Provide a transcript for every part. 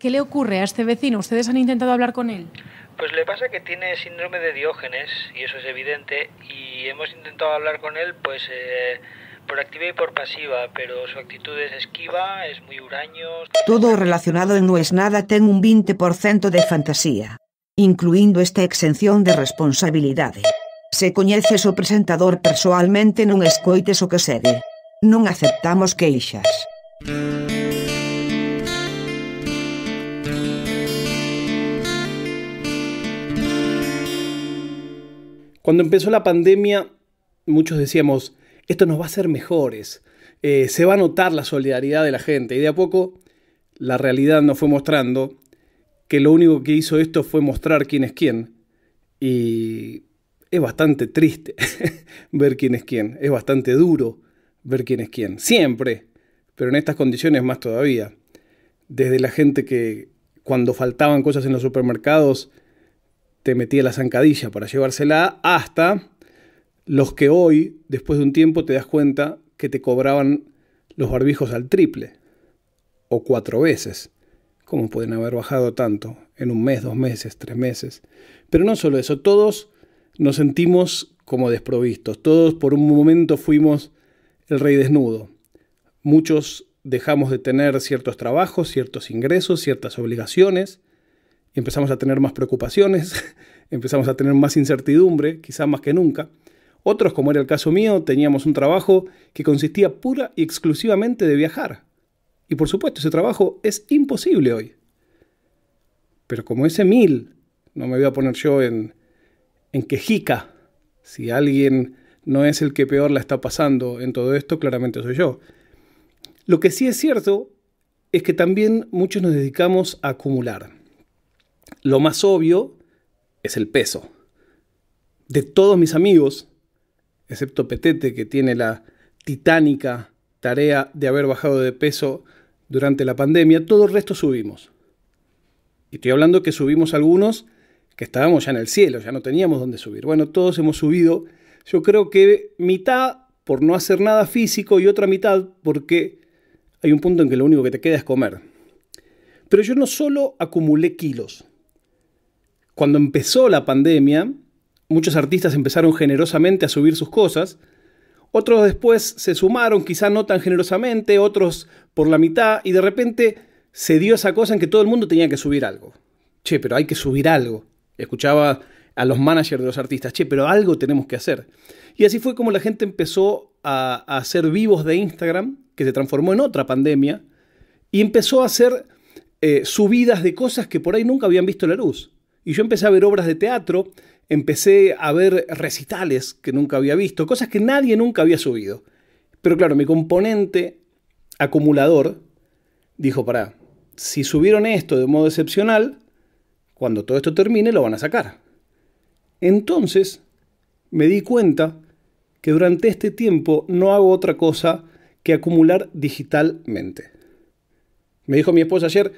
¿Qué le ocurre a este vecino? ¿Ustedes han intentado hablar con él? Pues le pasa que tiene síndrome de Diógenes, y eso es evidente, y hemos intentado hablar con él, pues... Eh, por activa y por pasiva, pero su actitud es esquiva, es muy huraño. Todo relacionado en No es Nada tengo un 20% de fantasía, incluyendo esta exención de responsabilidades. Se conoce su presentador personalmente un escoites o que segue. no aceptamos queixas. Cuando empezó la pandemia, muchos decíamos, esto nos va a hacer mejores, eh, se va a notar la solidaridad de la gente. Y de a poco la realidad nos fue mostrando que lo único que hizo esto fue mostrar quién es quién. Y es bastante triste ver quién es quién, es bastante duro ver quién es quién, siempre, pero en estas condiciones más todavía. Desde la gente que cuando faltaban cosas en los supermercados te metía la zancadilla para llevársela hasta los que hoy, después de un tiempo, te das cuenta que te cobraban los barbijos al triple o cuatro veces. ¿Cómo pueden haber bajado tanto? En un mes, dos meses, tres meses. Pero no solo eso, todos nos sentimos como desprovistos. Todos por un momento fuimos el rey desnudo. Muchos dejamos de tener ciertos trabajos, ciertos ingresos, ciertas obligaciones empezamos a tener más preocupaciones, empezamos a tener más incertidumbre, quizás más que nunca. Otros, como era el caso mío, teníamos un trabajo que consistía pura y exclusivamente de viajar. Y por supuesto, ese trabajo es imposible hoy. Pero como ese mil, no me voy a poner yo en, en quejica. Si alguien no es el que peor la está pasando en todo esto, claramente soy yo. Lo que sí es cierto es que también muchos nos dedicamos a acumular. Lo más obvio es el peso. De todos mis amigos, excepto Petete, que tiene la titánica tarea de haber bajado de peso durante la pandemia, todo el resto subimos. Y estoy hablando que subimos algunos que estábamos ya en el cielo, ya no teníamos dónde subir. Bueno, todos hemos subido, yo creo que mitad por no hacer nada físico y otra mitad porque hay un punto en que lo único que te queda es comer. Pero yo no solo acumulé kilos, cuando empezó la pandemia, muchos artistas empezaron generosamente a subir sus cosas, otros después se sumaron, quizá no tan generosamente, otros por la mitad, y de repente se dio esa cosa en que todo el mundo tenía que subir algo. Che, pero hay que subir algo. Escuchaba a los managers de los artistas, che, pero algo tenemos que hacer. Y así fue como la gente empezó a, hacer vivos de Instagram, que se transformó en otra pandemia, y empezó a hacer eh, subidas de cosas que por ahí nunca habían visto la luz. Y yo empecé a ver obras de teatro, empecé a ver recitales que nunca había visto, cosas que nadie nunca había subido. Pero claro, mi componente acumulador dijo, pará, si subieron esto de modo excepcional, cuando todo esto termine lo van a sacar. Entonces, me di cuenta que durante este tiempo no hago otra cosa que acumular digitalmente. Me dijo mi esposa ayer,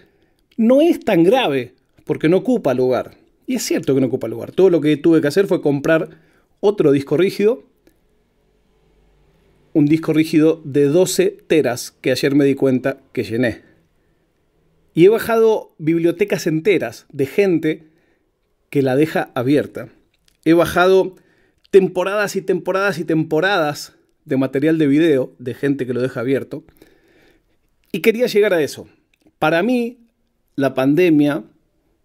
no es tan grave porque no ocupa lugar. Y es cierto que no ocupa lugar. Todo lo que tuve que hacer fue comprar otro disco rígido, un disco rígido de 12 teras que ayer me di cuenta que llené. Y he bajado bibliotecas enteras de gente que la deja abierta. He bajado temporadas y temporadas y temporadas de material de video de gente que lo deja abierto. Y quería llegar a eso. Para mí, la pandemia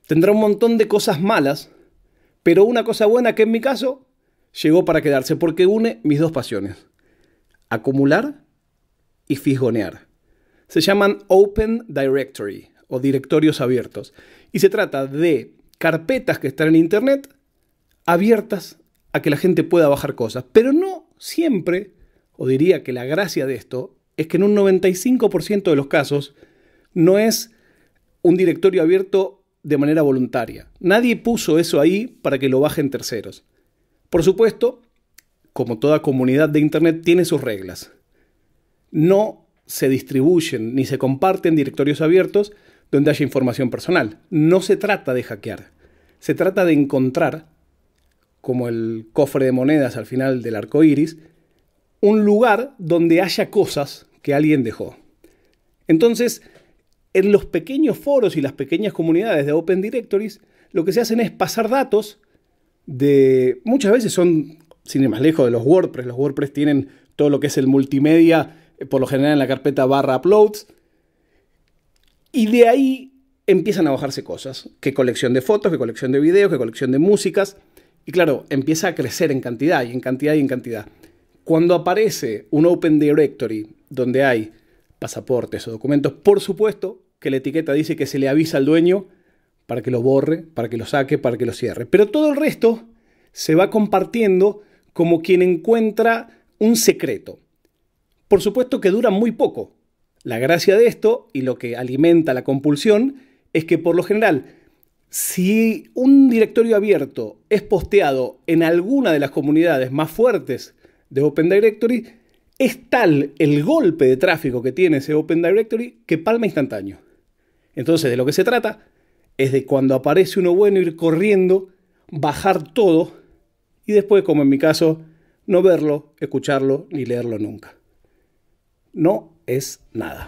tendrá un montón de cosas malas, pero una cosa buena que en mi caso llegó para quedarse porque une mis dos pasiones, acumular y fisgonear. Se llaman Open Directory o directorios abiertos y se trata de carpetas que están en Internet abiertas a que la gente pueda bajar cosas, pero no siempre, o diría que la gracia de esto es que en un 95% de los casos no es un directorio abierto de manera voluntaria. Nadie puso eso ahí para que lo bajen terceros. Por supuesto, como toda comunidad de Internet tiene sus reglas. No se distribuyen ni se comparten directorios abiertos donde haya información personal. No se trata de hackear. Se trata de encontrar, como el cofre de monedas al final del arco iris, un lugar donde haya cosas que alguien dejó. Entonces, en los pequeños foros y las pequeñas comunidades de Open Directories, lo que se hacen es pasar datos de, muchas veces son, sin ir más lejos, de los WordPress. Los WordPress tienen todo lo que es el multimedia, eh, por lo general en la carpeta barra uploads. Y de ahí empiezan a bajarse cosas. Que colección de fotos, que colección de videos, que colección de músicas. Y claro, empieza a crecer en cantidad y en cantidad y en cantidad. Cuando aparece un Open Directory donde hay pasaportes o documentos, por supuesto, que la etiqueta dice que se le avisa al dueño para que lo borre, para que lo saque, para que lo cierre. Pero todo el resto se va compartiendo como quien encuentra un secreto. Por supuesto que dura muy poco. La gracia de esto y lo que alimenta la compulsión es que por lo general, si un directorio abierto es posteado en alguna de las comunidades más fuertes de Open Directory, es tal el golpe de tráfico que tiene ese Open Directory que palma instantáneo. Entonces, de lo que se trata es de cuando aparece uno bueno ir corriendo, bajar todo y después, como en mi caso, no verlo, escucharlo ni leerlo nunca. No es nada.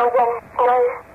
no one knows.